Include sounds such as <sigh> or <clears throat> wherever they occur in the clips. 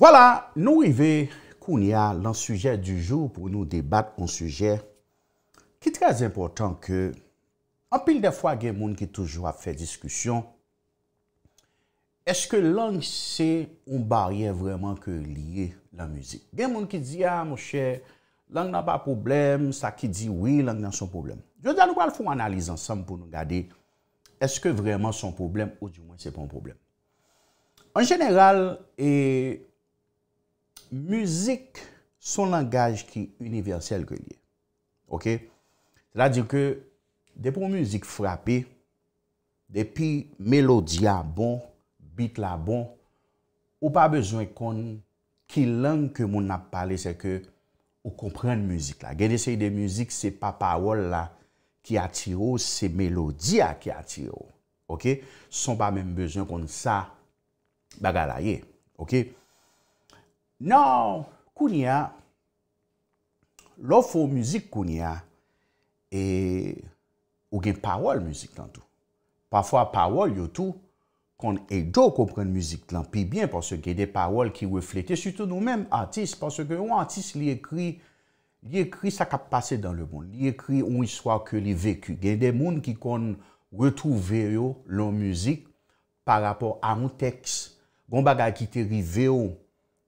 Voila, nou rive koun ya lan suje du joun pou nou debat kon suje ki trez important ke, an pil defwa gen moun ki toujwa fe diskusyon, eske lang se ou barye vreman ke liye lan muzik? Gen moun ki di, a ah, mouche, lang nan pa poublem, sa ki di, oui, lang nan son poublem. Jou dan nou kwa l foun analize ansam pou nou gade, eske vreman son poublem ou di moun se poumen poublem? An general, e... Muzik son langaj ki universel ke liye. Ok? La di ke depo muzik frapi, depi melodia bon, bit la bon, ou pa bezwen kon ki lang ke moun ap pale se ke ou komprende muzik la. Geni se yi de muzik se pa parol la ki atiro se melodia ki atiro. Ok? Son pa men bezwen kon sa bagala ye. Ok? Nan, kouni a, lof ou müzik kouni a e ou gen parol müzik lan tou. Parfol parol yo tou, kon e do kou pren müzik lan. Pi bien, porsen gen de parol ki reflete, sütou nou menm atis, porsen gen ou atis li ekri, li ekri sak ap pase dan le moun. Li ekri ou iswa ke li veku. Gen de moun ki kon retouve yo loun müzik par rapor an ou teks. Gon bagay ki te rive yo.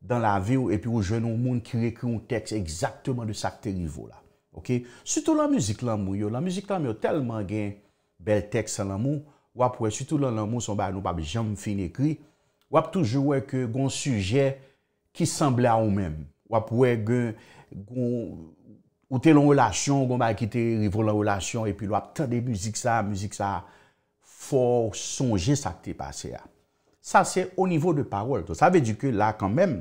dan la ve ou epi ou jwen nou moun kirekri ou tekst ekzaktman de sakte rivo la. Soutou la mouzik lan moun yo, la mouzik lan moun yo telman gen bel tekst san lan moun, wap wè, soutou lan lan moun son ba anou babi jam fin ekri, wap toujou wè ke gon suje ki semblè a ou mèm. Wap wè gen, ou telon wòlasyon, gon ba ekite rivo lan wòlasyon, epi wap ten de mouzik sa, mouzik sa, for sonje sakte pase ya. Sa se o nivou de parol. Sa ve di ki la kanmem,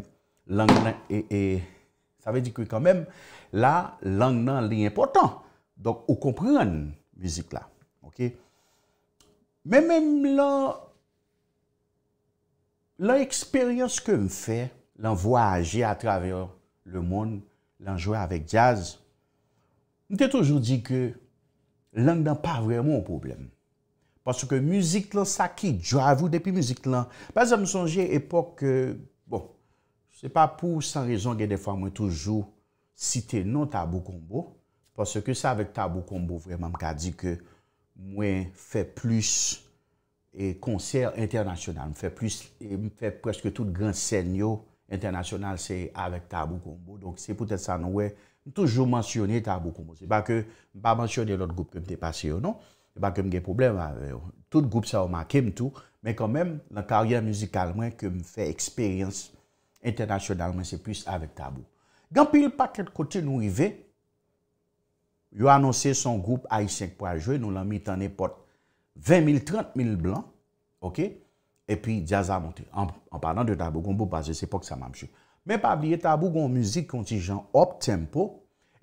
la langnan li important. Donk ou kompran mizik la. Men men la, la eksperyans ke m fe, lan vwa aje a travèr le moun, lan jwè avèk jazz, m te toujou di ke langnan pa vreman ou probleme. Paske mouzik lan sa ki, jwa avou depi mouzik lan. Paske mou sonje epok euh, ke, bon, se pa pou san rezon gen defan mwen toujou site non tabou kombo, paske se avek tabou kombo vreman mka di ke mwen fe plis e konser internasyonal, mwen fe plis e mwen fe preske tout gran senyo internasyonal se avek tabou kombo. Donk se pou tè sa nou we toujou mwensyonye tabou kombo. Se pa ke mwen pa mwensyonye lout goup ke mte pase yo, non? Eh ba kem gen problem, eh, tout group sa ou ma kem tou, men kon men, la karyer muzikal men, kem fe eksperyens, internasyonal men, se pwis avek tabou. Gan pi yon paket kote nou i ve, yon anonsen son group, A.I.5 po a jwe, nou lan mi tan epote, 20.000, 30.000 blan, ok, e pi jaza monte, an padan de tabou, kon pou pase, sepok sa mam chou. Men pa biye, tabou gon muzik konti jan, hop tempo,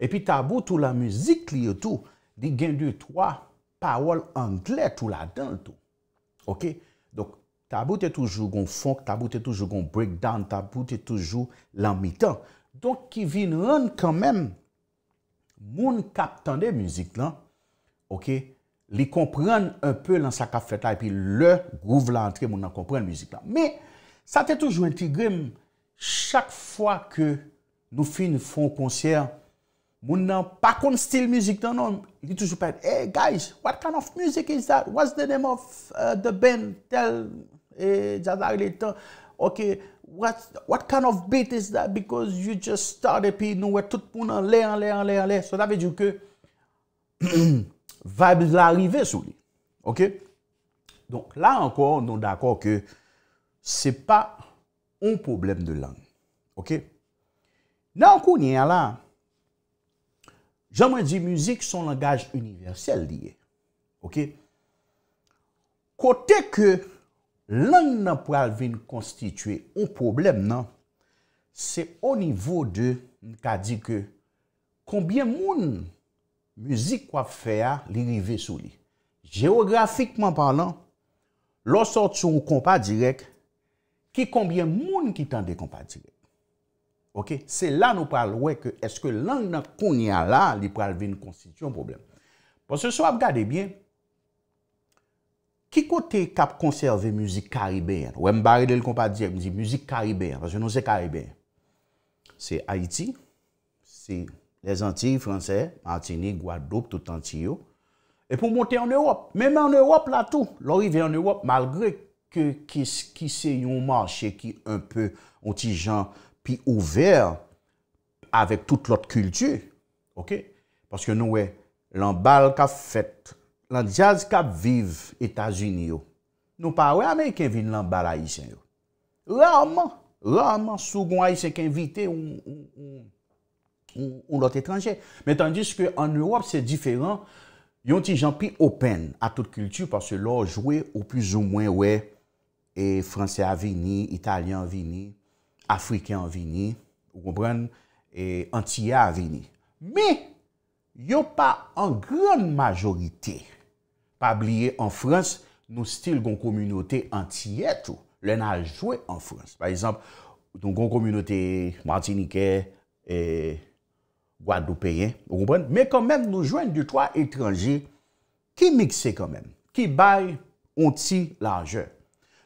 e pi tabou, tou la muzik li yo tou, di gen 2-3, fawol angle tou la den l tou. Ok? Donk, ta aboute toujou gon fonk, ta aboute toujou gon break down, ta aboute toujou lan mitan. Donk, ki vin ron kanmem, moun kap tande mouzik lan, ok, li kompran unpe lan sa kafetay, pi le gouv la antre moun nan kompran mouzik lan. Me, sa te toujou entigrem, chak fwa ke nou fin fon konser, moun nan pa kon stil mouzik tan nan, yi toujou pa et, eh, hey guys, what kind of mouzik is that? What's the name of uh, the band? Tel, hey, eh, jazari letan, ok, what kind of beat is that? Because you just start epi, nou we tout moun an le, an le, an le, an le, so <clears throat> la ve diou ke, vibe l'arive sou li, ok, donk la ankon, non d'akon ke, se pa, an poublem de lang, ok, nan ankon ni ala, Jaman di mouzik son langaj universel liye. Kote ke lany nan pral vin konstituye ou problem nan, se o nivou de mka di ke konbyen moun mouzik wap fè a li rive sou li. Geografikman panan, lòsot sou kompa direk ki konbyen moun ki tande kompa direk. Ok? Se la nou pralwe ke eske lan yon konya la, li pralwe yon konstitisyon problem. Pas se so ap gade bien, ki kote kap konserve mouzik Karibè? Ou mbari del kompad diye, mouzik Karibè? Pas se nou se Karibè. Se Haiti, se les Antilles fransè, Martini, Guadouk, tout Antillou, e pou monte en Europe. Meme en Europe la tou, lorive en Europe, malgre ke ki se yon mouche, ki unpe onti jan, pi ouver avèk tout lòt kultur, ok? Paske nou wè, l'an bal ka fèt, l'an jazz ka vive Etats-Unis yo. Nou pa wè, amè yon ke vin l'an bal a isen yo. Lè a man, lè a man, sou gwen a isen ke invite ou lòt etranjè. Mè tandis ke an Europe se diferent, yon ti jan pi open a tout kultur paske lò jouè ou plus ou mwen wè e fransè avini, italian avini, Afrike an vini, ou kompren, an tia an vini. Me, yo pa an gran majorite, pa bliye an Frans, nou stil kon komunote an tia tou, lè nan a jwè an Frans. Par exemple, ton kon komunote Martinique, e Guadoupeye, ou kompren, me kon men nou jwèn du toa etranji, ki mikse kon men, ki baye an tia lajè.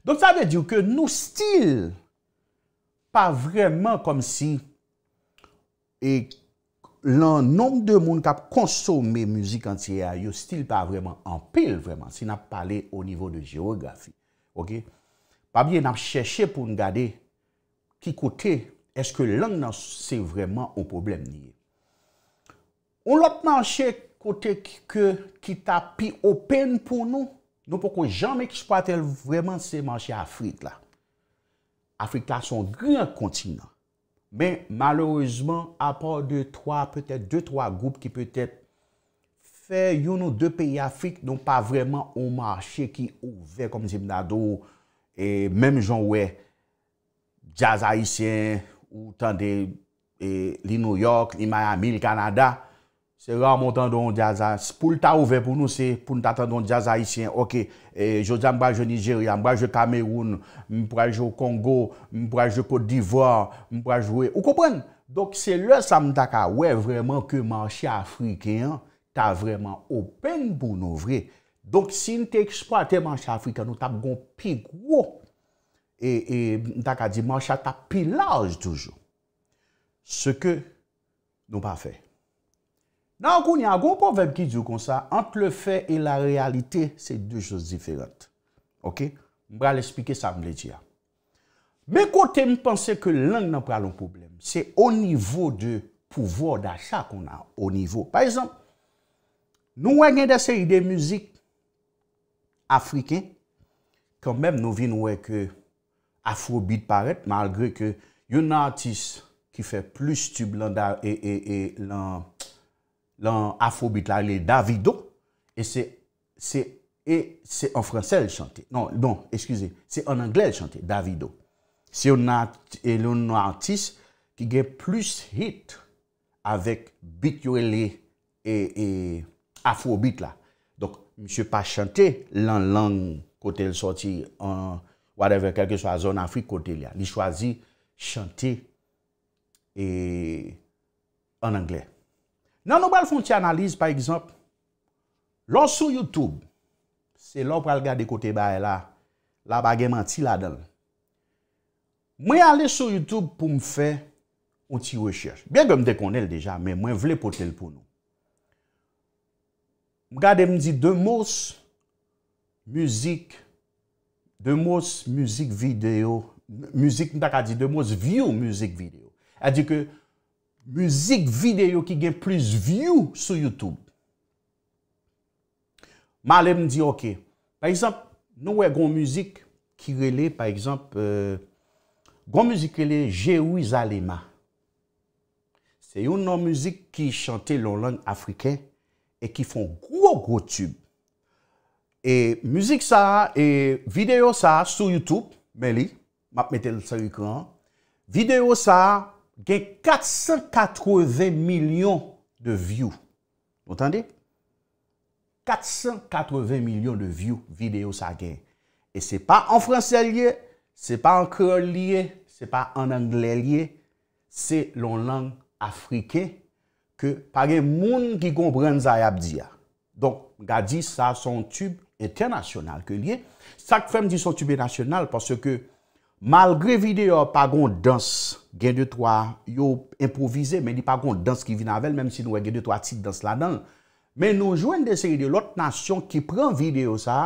Don sa de diw, ke nou stil Afrike, pa vreman kom si e lan nom de moun kap konsome müzik antye a yo stil pa vreman, anpil vreman si nap pale o nivou de geografi. Ok? Pa bie nap chèche pou n'gade ki koute, eske lan nan se vreman ou problem niye. Ou lop manche kote ki tapi open pou nou, nou pokou janme ki chpate vreman se manche Afrik la. Afrika son gran kontinant. Men malorouzman, apor 2-3, petè 2-3 goup ki petè fè yon nou 2 peyi Afrik nou pa vreman ou manche ki ouve kom Zibnado, menm jou wè Djazayisyen, ou tan de Li-New York, Li-Miami, Kanada. Se la mwen tendon di aza, pou lta ouve pou nou se, pou lta tendon di aza isyen, ok, e, jodan mwen baje Nigeria, mwen baje Kameroun, mwen baje Congo, mwen baje Cote d'Ivoire, mwen baje Oué, ou koupen. Dok se lè sa mwen taka, wè vreman ke manche Afrikan ta vreman open pou nou vre. Dok sin te eksploate manche Afrikan nou tap gon pig wou. E, e mwen taka di manche ta pilaj toujou. Se ke nou pa fey. Nan kou ni a goun povem ki djou kon sa, ant le fe et la realite, se djou jose diferent. Ok? Mbra le spike sa mle dji a. Me kote mi pense ke lang nan praloun problem. Se o nivou de pouvor da chakou nan o nivou. Par exemple, nou wè gen de seri de muzik Afriken, konmèm nou vin wè ke Afrobeat paret, malgre ke yon artist ki fè plus tublandar e, e, e, lan... lan Afrobeat la, il e Davido, e se, se, e se en fransèl chante, non, non, eskize, se en anglèl chante, Davido, se yon artist, ki ge plus hit, avek beat yon li, e, e, Afrobeat la, donk, mi se pa chante, lan lang, kote l sorti, an, whatever, kelke so a zon Afrik kote li a, li chwazi, chante, e, en anglèl, Nan nou bal foun ti analize, par exemple, lò sou YouTube, se lò pral gade kote ba e la, la bagèman ti la del. Mwen ale sou YouTube pou mwen fè ou ti wè chè. Bien gè mwen dekonel deja, mwen mwen vle potel pou nou. Mwen gade mwen di, de mòs, müzik, de mòs, müzik video, müzik mwen tak a di, de mòs, vyo müzik video. E di ke, müzik videyo ki gen plus view sou YouTube. Malem di ok. Par exemple, nou wey goun müzik ki rele, par exemple, euh, goun müzik rele Jeoui Zalema. Se yon nan müzik ki chante lorlon Afriken e ki fon gwo gwo tube. E müzik sa e videyo sa sou YouTube, me li, map metel sa yu kran, videyo sa gen 480 milyon de view. Otande? 480 milyon de view video sa gen. E se pa an franselye, se pa an krolye, se pa an anglelye, se lon lang afrike, ke page moun ki kompren zayab diya. Don, ga di sa son tube etenasyonal ke liye. Sak fem di son tube etenasyonal parce ke Malgre videyo pa gon dans, gen 2-3, yo improvise, men di pa gon dans ki vi navel, men si nou e gen 2-3 tit dans la dan, men nou jwen de seri de lot nasyon ki pren videyo sa,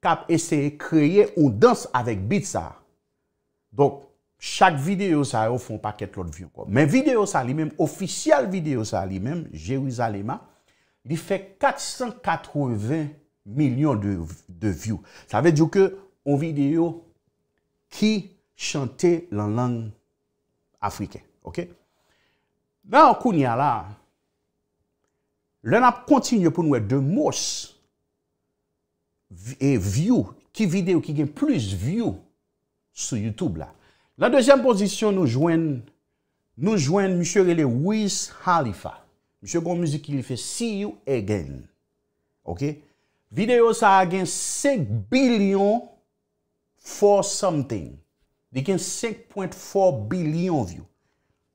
kap eseye kreye ou dans avek bit sa. Donk, chak videyo sa yo fon pa ket lot vyo. Men videyo sa li men, ofisyal videyo sa li men, Jeruzalema, li fe 480 milyon de vyo. Sa ve diyo ke, on videyo... ki chante lan lang Afriken. Ok? Nan akoun ya la, lè nap kontinye pou nou e de mous, e view, ki video ki gen plus view, sou YouTube la. La dezyen posisyon nou jwen, nou jwen msye rele Wiz Khalifa. Msye kon mizi ki li fe, see you again. Ok? Video sa agen sek bilyon, ok? For something. Dik en 5.4 bilion view.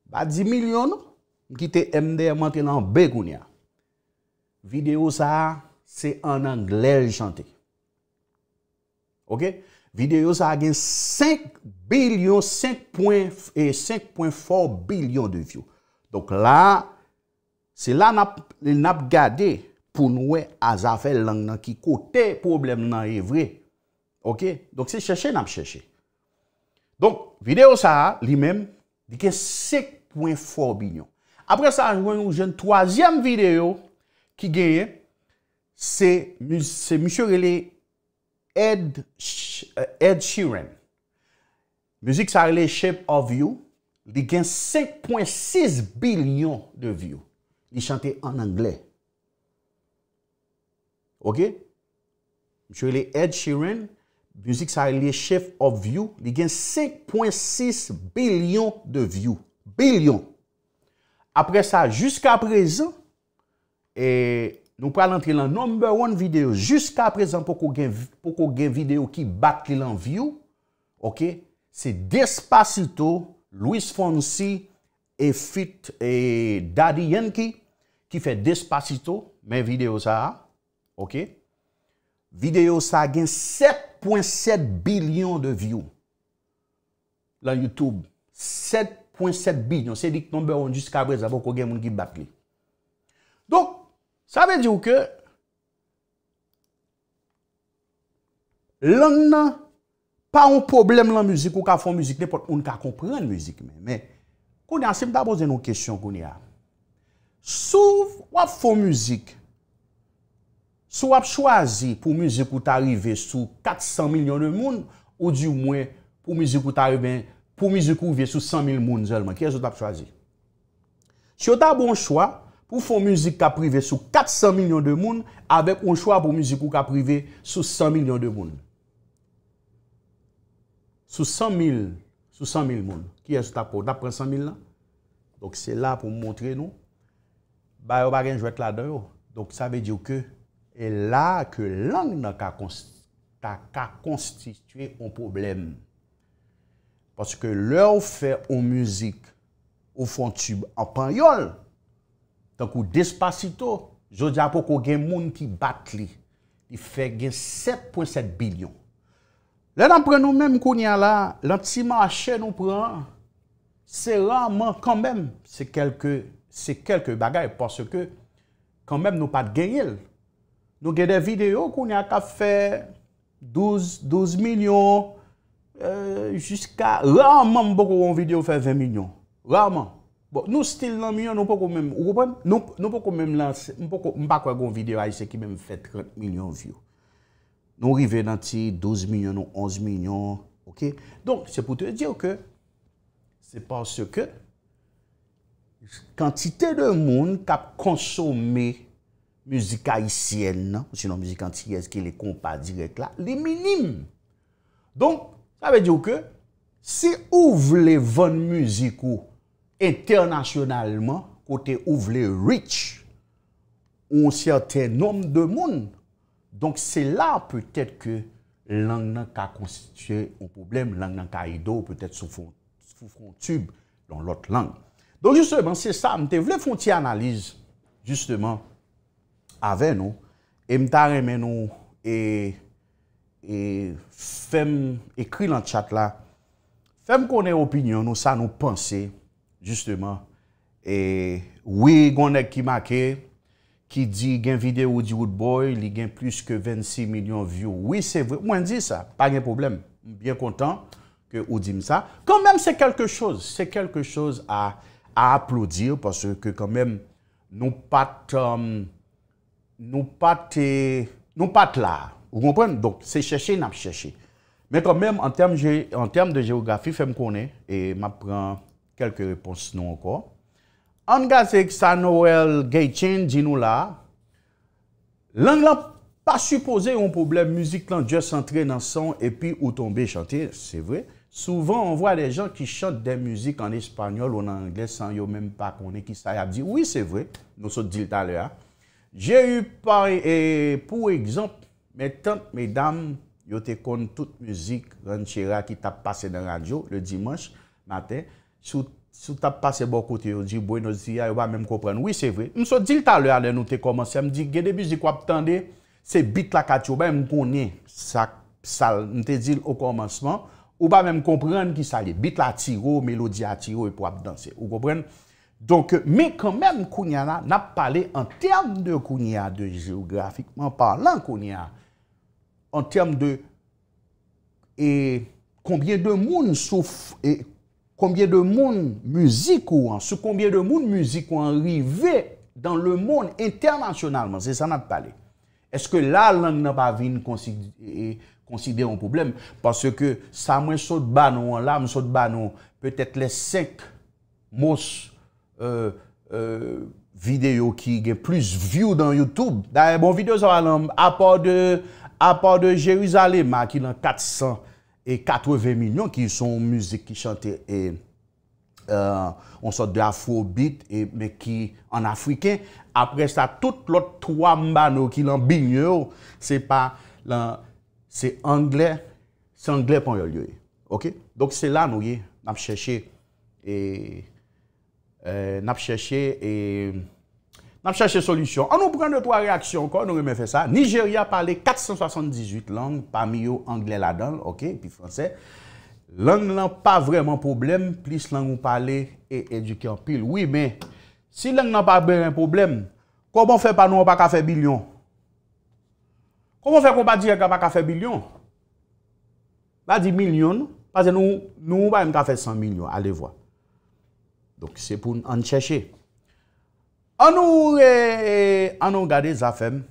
Ba 10 milyon nou. Mkite mde mante nan begoun ya. Video sa, se en angler jante. Ok? Video sa gen 5 bilion, 5.4 bilion de view. Donk la, se la nap gade pou nou e azafe lang nan ki kote problem nan evreye. Ok, donc c'est chèché nan chèché. Donc, vidéo ça a, li mèm, li gen 5.4 bilion. Après ça, j'en j'en j'en troisième vidéo ki gen, c'est M. Réli Ed euh, Ed Sheeran. Musique ça a Réli, Shape of You, li gen 5.6 bilion de view. Li chante en anglais. Ok? M. Réli, Ed Sheeran, Muzik sa liye chef of view. Li gen 5.6 bilyon de view. Bilyon. Apre sa, jiska prezen, nou pralantri lan number one video jiska prezen poko gen video ki batri lan view. Ok? Se Despacito, Louis Fonsi e Fit e Daddy Yankee ki fe Despacito, men video sa. Ok? Video sa gen 7 7.7 bilion de view La YouTube 7.7 bilion Se dik nombe yon jusqu'a brez avon kou gen moun ki bat li Dok Sa ve di ou ke Lan nan Pa yon problem lan muzik Ou ka fon muzik ne pot Ou n ka kompran muzik men Kouni an se mta bozen nou kesyon kouni an Souf wap fon muzik Sou ap chwazi pou mizikou ta rive sou 400 milyon de moun ou di mwen pou mizikou ta rive pou mizikou vye sou 100 milyon moun zelman. Kye sou tap chwazi? Siyo ta bon chwa pou fon mizikou ta prive sou 400 milyon de moun avek on chwa pou mizikou ta prive sou 100 milyon de moun. Sou 100 milyon moun. Kye sou tap chwazi? Ta pren 100 milyon. Donk se la pou mwontre nou. Bayo bagen jwet la doyo. Donk sa ve diyo ke... E la ke lang nan ka konstituye yon problem. Paske lè ou fè yon müzik, ou fon tu apan yol, tan kou despacito, jodi apou kou gen moun ki bat li, ki fè gen 7.7 bilion. Lè nan pren nou menm kou nyan la, lant si manche nou pren, se ram man kan menm, se kelke bagay, paske kan menm nou pat gen yil. Nou gen de videyo koun ya ka fe 12, 12 milyon, euh, jiska, raman mpoko yon videyo fe 20 milyon. Raman. Nou stil nan milyon, mpoko mwen, mpoko mwen lanse, mpoko, mpa kwa yon videyo aise ki mwen fe 30 milyon view. Nou rive nan ti 12 milyon ou 11 milyon, ok? Don, se pou te diyo ke, se panse ke, kantite de moun ka konsome Muzik ayisyen nan, ou sinon muzik antikez ki le kompa direk la, le minime. Don, ta ve diyo ke, se ou vle von muzikou internasyonalman, kote ou vle rich, ou certain nom de moun, donk se la peut-et ke lang nan ka konstituye ou problem, lang nan ka ido, ou peut-et soufou tub donk lot lang. Donk justement, se sa, mte vle fonti analiz, justement, ave nou, e mta reme nou e, e fem, ekri lan tchat la, fem konen opinyon nou sa nou pense justement, e oui, konen ki make ki di gen vide ou di woodboy li gen plus ke 26 milyon view, oui se vwe, mwen di sa, pa gen problem, m bien kontan ke ou di msa, kon men se kelke chose se kelke chose a aplodir, parce ke kon men nou patam Eh, nou pat la, ou kompren? Dok, se chèche, nan chèche. Men kon men, an term de geografi, fèm konè, e ma pran kelke repons nou akor. An gasek sa nou el gey chen, di nou la, lang lan pa suppose yon problem, müzik lan, dje sentre nan son, epi ou tombe chante, se vre. Souvan, an vwa de jan ki chante de müzik an espanyol, ou nan anglè, san yo men pa konè, ki sa yap di, oui se vre, nou so dil talè a. Jè yu parè, eh, pou ekzamp, mè tante, mè dam, yo te kon tout müzik, ran chera ki tap pase nan radyo, le dimanche, matè, sou tap pase bokote, yo di Buenos Dias, yo ba mè m'kopren. Oui, sè vre. Mè so dil talè anè nou te komanse, mè di gè debi jik wap tende, se bit lak atyo, mè m'kone sa sal, mè te dil o komanseman, yo ba mè m'kopren ki sa li. Bit lak atyo, melodi atyo, yo pou wap danse. Yo kopren? Donk, me kanmen kounyana nap pale en term de kounyana de geografikman parlant kounyana en term de e konbye de moun souf, e konbye de moun mouzikou an, sou konbye de moun mouzikou an rive dan le moun internasyonalman, se san nap pale. Eske la lang nap avine konsidere an poublem, parce ke sa mwen sot banon, la mwen sot banon petet le sek mouss videyo ki gen plus view dan YouTube. Da e bon videyo sa, apor de Jerusalema, ki nan 480 minyon, ki son müzik ki chante on sot de Afrobeat, me ki an Afriken, apre sa, tout lot 3 mbano ki nan binyo, se pa, se Anglè, se Anglè pan yon yoy. Ok? Ok, donk se lan nou ye, nam chèche, e... nap chèche solusyon. An nou pren 2-3 reaksyon kon, nou remè fè sa, Nigeria pale 478 lang, pa mi yo anglè la dan, ok, pi fransè, lang nan pa vreman problem, plis lang ou pale, e edu kè en pil. Oui, men, si lang nan pa bèren problem, komon fè pa nou an pa ka fè bilion? Koman fè kon pa di an ka pa ka fè bilion? La di milyon, pase nou ou pa an ka fè 100 milyon, ale vwa. Donk se pou an chèche. An nou, an eh, eh, nou gade zafem,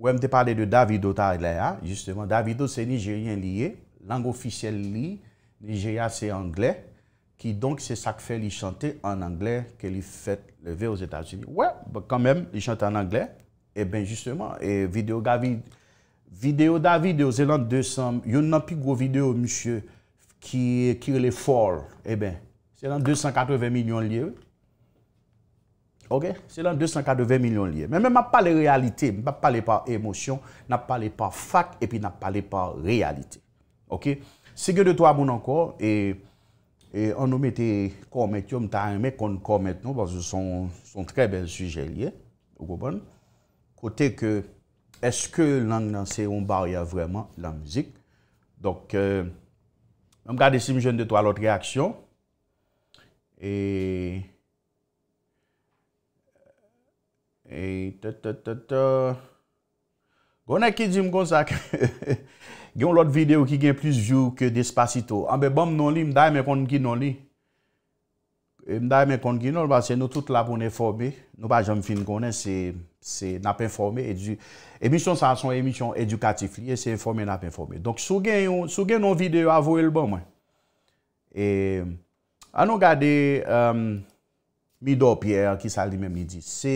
wèm te pale de Davido ta a lè ya, davido se nijeryen liye, lang ofisyel li, nijeryan se anglè, ki donk se sak fe li chante an anglè, ke li fè leve o Zeta Zini. Wè, kan mèm, li chante an anglè, e eh ben justèman, video Davido, video Davido, zè lan de som, yon nan pi gro video, mishè, ki lè for, e ben, Se lan 280 minyon liye. Ok? Se lan 280 minyon liye. Men men pa pale realite, men pa pale pa emosyon, nan pale pa fak, epi nan pale pa realite. Ok? Se gen de to amoun anko, e anou mette kon mettyon, ta anme kon kon metton, boz son tre bel suje liye, ou gobon. Kote ke, eske nan nan se yon bar ya vreman la mzik. Dok, anou gade si mjen de to alot reaksyon, E, e, gwene ki di m kon sak <laughs> Gyon lot videyo ki gen plus jou Ke Despacito Mbe bom non li m daye m kon ki non li e, M daye m kon ki non Basen nou tout la bon e formé Nou ba jom fin gwene Se nap informé Emisyon sanson, emisyon edukatif li Se informé nap informé Donk sou gen yon videyo avou el bom E... An nou gade um, mi do pier ki sal di men midi. Se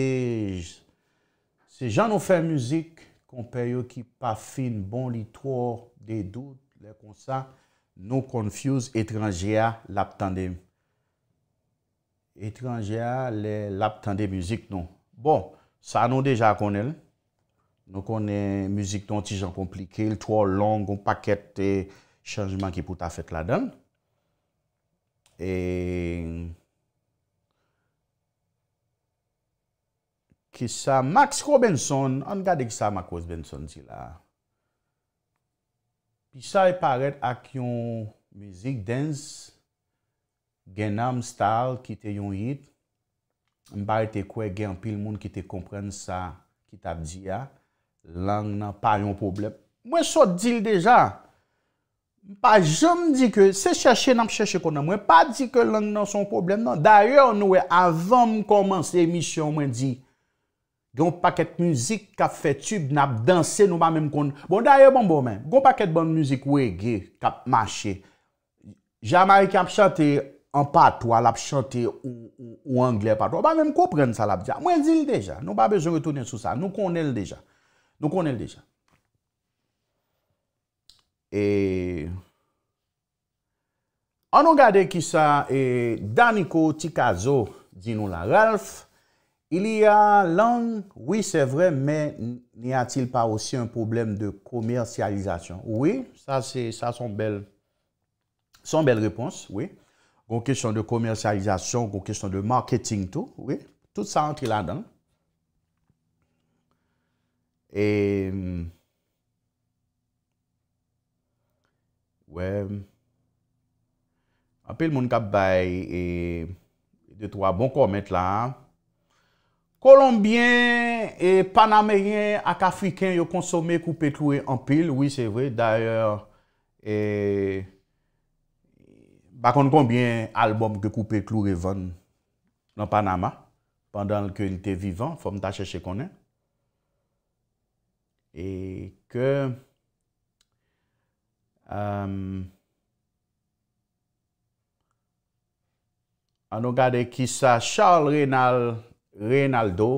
jan nou fe mouzik kon per yo ki pa fin bon li to de doud le konsa nou konfuse etranjea lap tande. Etranjea le lap tande mouzik nou. Bon, sa an nou deja konel. Nou konen mouzik don ti jan komplike. Li to lon kon paket te chanjman ki pou ta fet la dene. E, kisa Max Robinson, an gade kisa Makos Benson di la. Pisa e paret ak yon mizik, dens, genam, stal, ki te yon hit. Mba e te kwe gen pil moun ki te kompren sa, ki tap di ya. Lang nan, pa yon problem. Mwen sot dil deja. Pa jom di ke se chache nan chache konan, mwen pa di ke lan nan son problem nan. Daryo nou e, avan m konman se emisyon mwen di, gyo paket mouzik kap fetub nan ap dansen nou pa mwen konan. Bon, daryo bon bon men, gyo paket bon mouzik wege kap mache, jamay ki ap chante an patou, al ap chante ou angler patou, mwen pa mwen koupren sa l ap di. Mwen di l dejan, nou pa bejou retounen sou sa, nou konen l dejan, nou konen l dejan. E, an nou gade ki sa, e, daniko ti kazo, di nou la Ralph, il y a lang, oui se vre, men ni atil pa osi un problem de komersyalizasyon. Oui, sa son bel, son bel repons, oui. Gon kesyon de komersyalizasyon, gon kesyon de marketing tou, oui. Tout sa an ki la dan. Et... apil moun kap bay e de tro a bon kou omet la Colombien e Panamerien ak Afriken yo konsome koupe kluwe apil, oui se vwe, d'ayor e bakon konbyen albom koupe kluwe ven nan Panama pandan ke il te vivan, fom ta cheche konen e ke Ehm, an nou gade ki sa Charles Reynal Reynaldo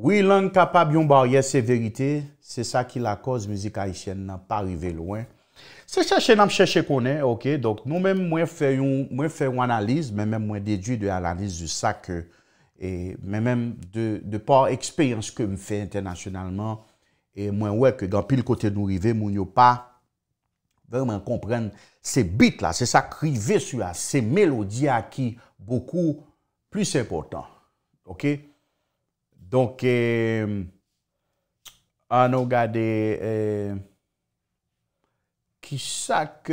Oui, l'an kapab yon barye, se verite se sa ki la koz mizik aishen nan pa rive lwen se sa chen nan m cheshe konen nou men mwen fè yon analiz men men mwen dedu de analiz euh, de sa ke men men de par eksperyans ke m fè internasyonalman e mwen wè ke dan pil kote nou rive moun yo pa Verman komprenn se bit la, se sakrivesu la, se melodi a ki, boku plus epotan. Ok? Donk, an nou gade, ki sak,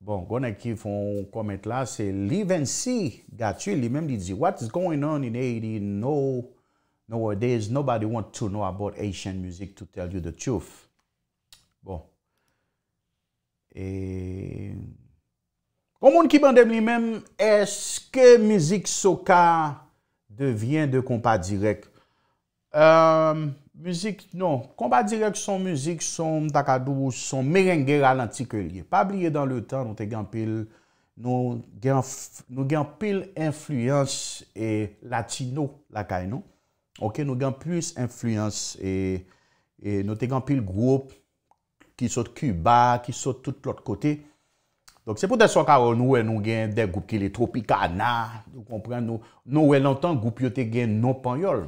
bon, gona ki fon komet la, se live and see, gatu, li menm di di, what is going on in Haiti, nou, Nowadays, nobody want to know about Asian music to tell you the truth. Bon. E, o moun ki bandem li men, eske mizik soka devyen de kompa direk? Mizik, ehm, non. Kompadirek son mizik, son takadou, son merengge alantik elye. Pa bliye dan le tan, nou te gen pil, nou gen pil influence e latino la kay nou. Ok, nou gen plus influence e, e nou te gen pil group ki sot Cuba, ki sot tout l'ot kote. Donk se pou de so karo nou we nou gen de group ki le Tropicana, nou we lontan group yo te gen Nopanyol.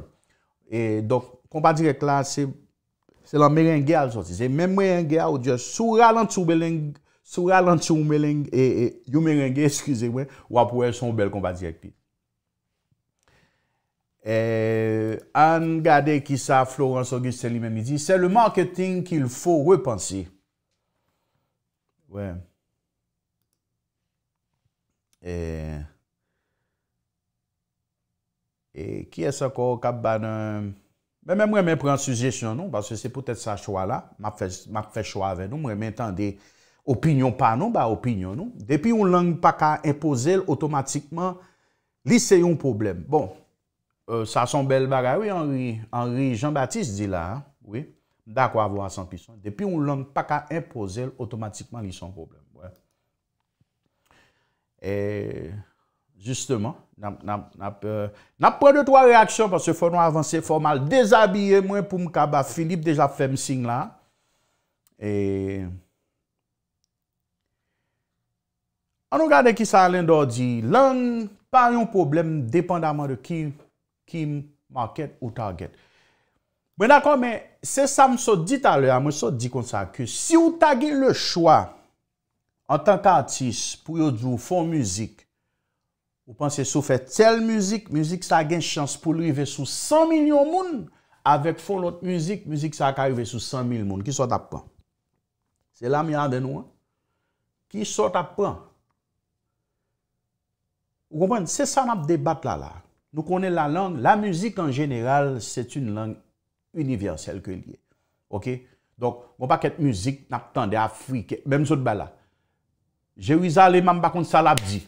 Donk kompa direk la, se la merengye al sot, se mem merengye al ou diye sou ralant sou meleng, sou ralant sou meleng, e yu merengye, <laughs> eskize wè, wap wè son bel kompa direk pi. Eh, an gade ki sa Florence Auguste Selimè mi di, se le marketing ki l fo repansi. Ouè. E... E... Ki es akor kap ban an... Mè mè mè pre an suje syon nou, basse se pou tèt sa chwa la, mè ap fè chwa avè nou, mè mè entan de opinyon pa nou, ba opinyon nou. Depi yon lang pak a impose l, otomatikman, li se yon problem. Bon. sa euh, son bel bagay, oui, Henri Jean-Baptiste di la, oui, d'akwa vo a son pison, depi ou l'on pa ka impose l'automatikman li son problem. Et, justeman, nap euh, pre de to a reaksyon, parce fò nou avansè formal, dezabye mwen pou mkaba, Philippe deja fèm sing la, et, an nou gade ki sa alen do di, l'an, pa yon problem, depan daman de ki, Kim market ou target. Mwen akon men, se sa msou dit alè, a msou di kon sa ke si ou tagi le chwa an tanka atis pou yo djou fon müzik, ou panse sou fè tel müzik, müzik sa gen chans pou li ve sou 100 milyon moun, avek fon lot müzik, müzik sa ka li ve sou 100 milyon moun, ki sot ap pan. Se la mi an de nou an, ki sot ap pan. Ou kompon, se sa nap debat la la, Nou konen la lang, la müzik en jeneral, se t'une lang universel ke liye. Ok? Donk, mwen pa ket müzik, nap tan de Afrike, mwen mzot bela. Je wiza li mambakon salabdi.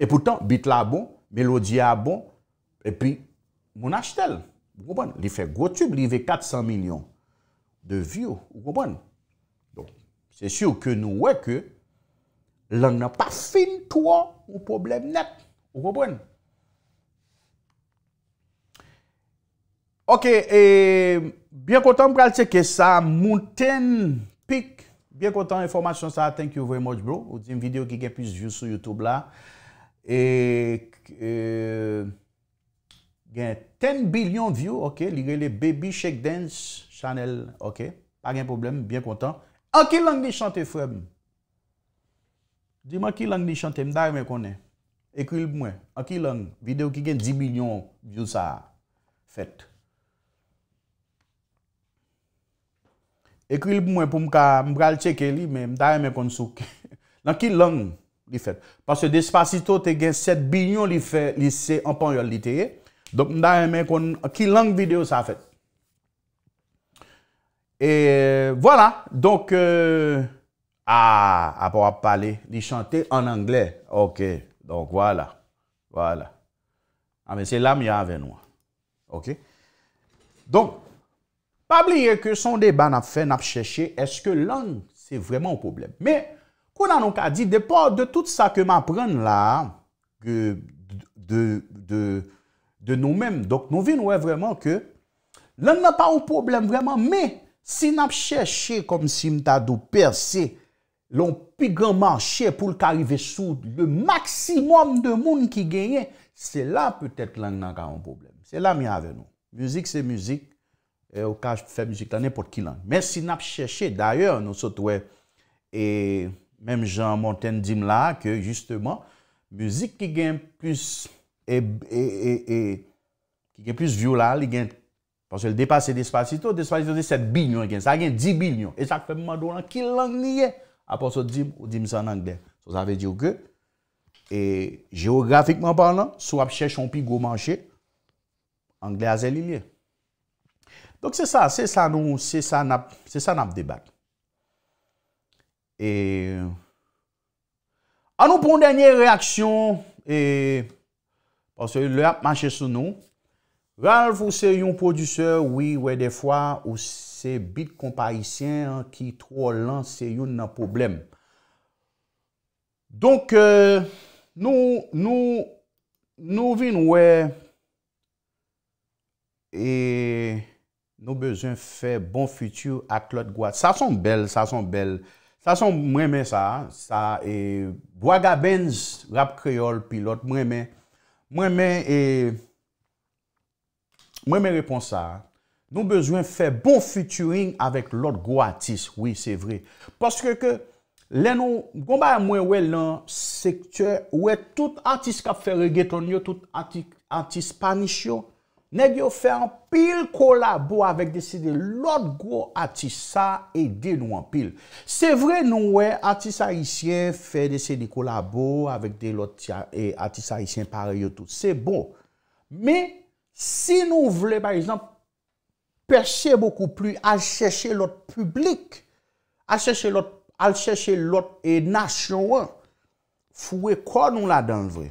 E poutan, bitla bon, melodie a bon, e pi, moun achetel. Mwen mwen, li fe gwo tub, li ve 400 milyon de vyo. Mwen mwen. Donk, se syou ke nou weke, lan nan pa fin to, ou problem net. Mwen mwen. Ok, e bien kontan mpral seke sa moun ten pik. Bien kontan, informasyon sa, thank you very much bro. Ou di m video ki gen pise view sou YouTube la. E, e gen ten bilion view, ok, li gen le Baby Shake Dance channel, ok. Pa gen problem, bien kontan. An ki lang ni chante frem? Di man ki lang ni chante mdar me konen? Ekril mwen, an ki lang video ki gen di bilion view sa fèt? Ekri li pou mwen pou mka mbral cheke li, men mda reme kon souke. Nan ki lang li fet. Paswe Despacito te gen set binyon li fet, li se anpan yon liteye. Donk mda reme kon, ki lang video sa fet. E, wala, donk, euh, a, ah, ap wap pale, li chante an Angle. Ok, donk wala, wala. A, ah, men se lam ya ven wak. Ok. Donk, Pabliye ke son de ban ap fe, nap cheche, eske lan se vreman ou probleme. Me, kou nan nou ka di, depo de tout sa keman pren la, de nou menm, dok nou vi nou e vreman ke, lan nan pa ou probleme vreman, me, si nap cheche, kom si mta dou perse, loun pigman che pou l'karive sou, le maksimum de moun ki genye, se la peutet lan nan ka ou probleme. Se la mi ave nou. Muzik se muzik. Eh, ou ka fè moujik lan, nè pot kilan. Mè si nap chèche, d'ayè, nou sot wè, e, mèm Jean-Martin dim la, ke, jistèman, moujik ki gen plus e, e, e, e, ki gen plus violal, i gen, pòsèl depase despacito, despacito zè 7 binyon gen, sa gen 10 binyon. E sak pèm mè do lan, kilan liye, apòsèl dim, ou dim san anglè. Sò zavè diyo kè, e, geografikman pòlan, sou ap chèche, on pi gò manche, anglè azè liye. Donk se sa, se sa nou, se sa nap, se sa nap debat. E, an nou pou m denye reaksyon, e, ou se lè ap manche sou nou, Ralph ou se yon produseur, oui, ou e defwa, ou se bit komparisyen, ki tro lan, se yon nan problem. Donk, euh, nou, nou, nou vin ou e, e, Nou bezwen fè bon futur ak lot gwa. Sa son bel, sa son bel. Sa son mweme sa. Sa e Gwaga Benz, rap kreol pilot. Mweme, mweme e... Mweme repons sa. Nou bezwen fè bon futurin avèk lot gwa atis. Oui, se vre. Poske ke lè nou gwa mwa mwen wè lan sektè wè tout atis kap fè regeton yo, tout atis panish yo, Ne gyon fè an pil kolabo avèk desi de lot gro atisa e denou an pil. Se vre nou wè atisa isyen fè desi de kolabo avèk de lot e, atisa isyen pare yo tout. Se bon. Me, si nou vle par exemple perche boku pli al chèche lot publik, al chèche lot e nasyon wè, fwe kwa nou la dan vre?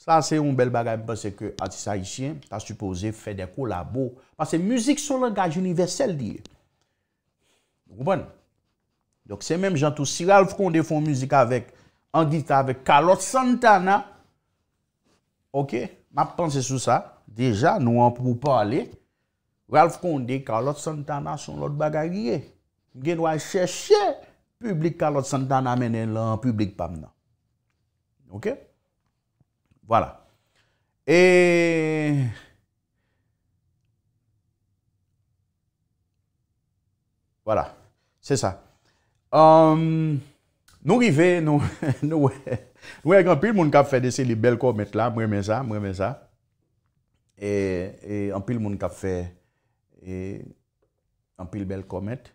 Sa se yon bel bagay mi pase ke ati sa yishyen, ta supose fe de kolabo. Pase müzik son langaj universel diye. Mou bon? Dok se menm jantou, si Ralph Kondé fon müzik avèk, an dita avèk kalot santana, ok, ma panse sou sa, deja nou an pou pou pale, Ralph Kondé kalot santana son lot bagay yè. Gen waj chè chè, publik kalot santana menè lè an publik pamè nan. Ok? Voilà. Et voilà, c'est ça. Hum, nous arrivons, nous, <laughs> nous, nous avons nous, monde qui a fait des belles comètes là, moi mais ça, moi mais ça. Et, un peu pile monde qui a fait et, en pile belles comètes.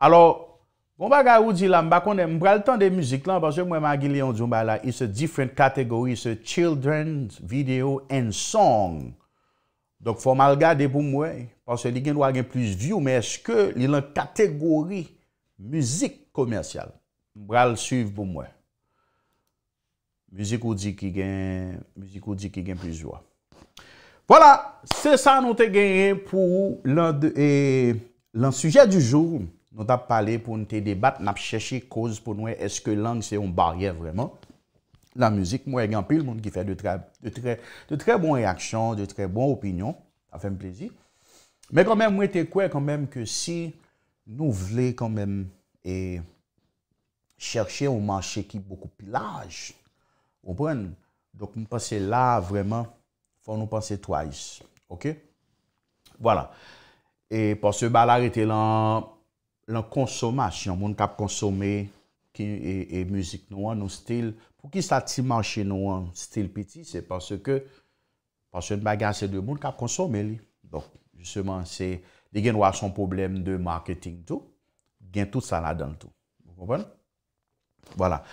Alors Mba bon ga ou di la, mba konen, mbral ton de müzik la, mba se mwen magili yon djoumba la, it's a different category, it's a children's video and song. Dok fwa mal gade pou mwen, panse li gen wagen plus vyou, mbe eske li lan kategori müzik komersyal. Mbral suiv pou mwen. Muzik ou di ki gen, muzik ou di ki gen plus vwa. Vola, se san nou te genye pou lansujet du joun. nou ta pale pou nou te debat, nou ap chèche kouz pou nou, eske lang se yon baryer vreman. La müzik, mwen yon pil, moun ki fè de tre bon reaksyon, de tre bon opinyon, a fèm plezi. Mwen te kwe kwen mwen ke si, nou vle kwen mwen, e chèche ou manche ki poukou plage, mwen pren, mwen pase la vreman, fò nou pase twice, ok? Voilà, e pò se balarete lan, lan konsoma, si yon moun kap konsome ki e, e muzik nou an, nou stil, pou ki sa ti manche nou an stil piti, se panse ke, panse yon baganse de moun kap konsome li. Don, jisteman, se, li gen wak son problem de marketing tou, gen tout sa la dan tou. Mou konpon? Voilà.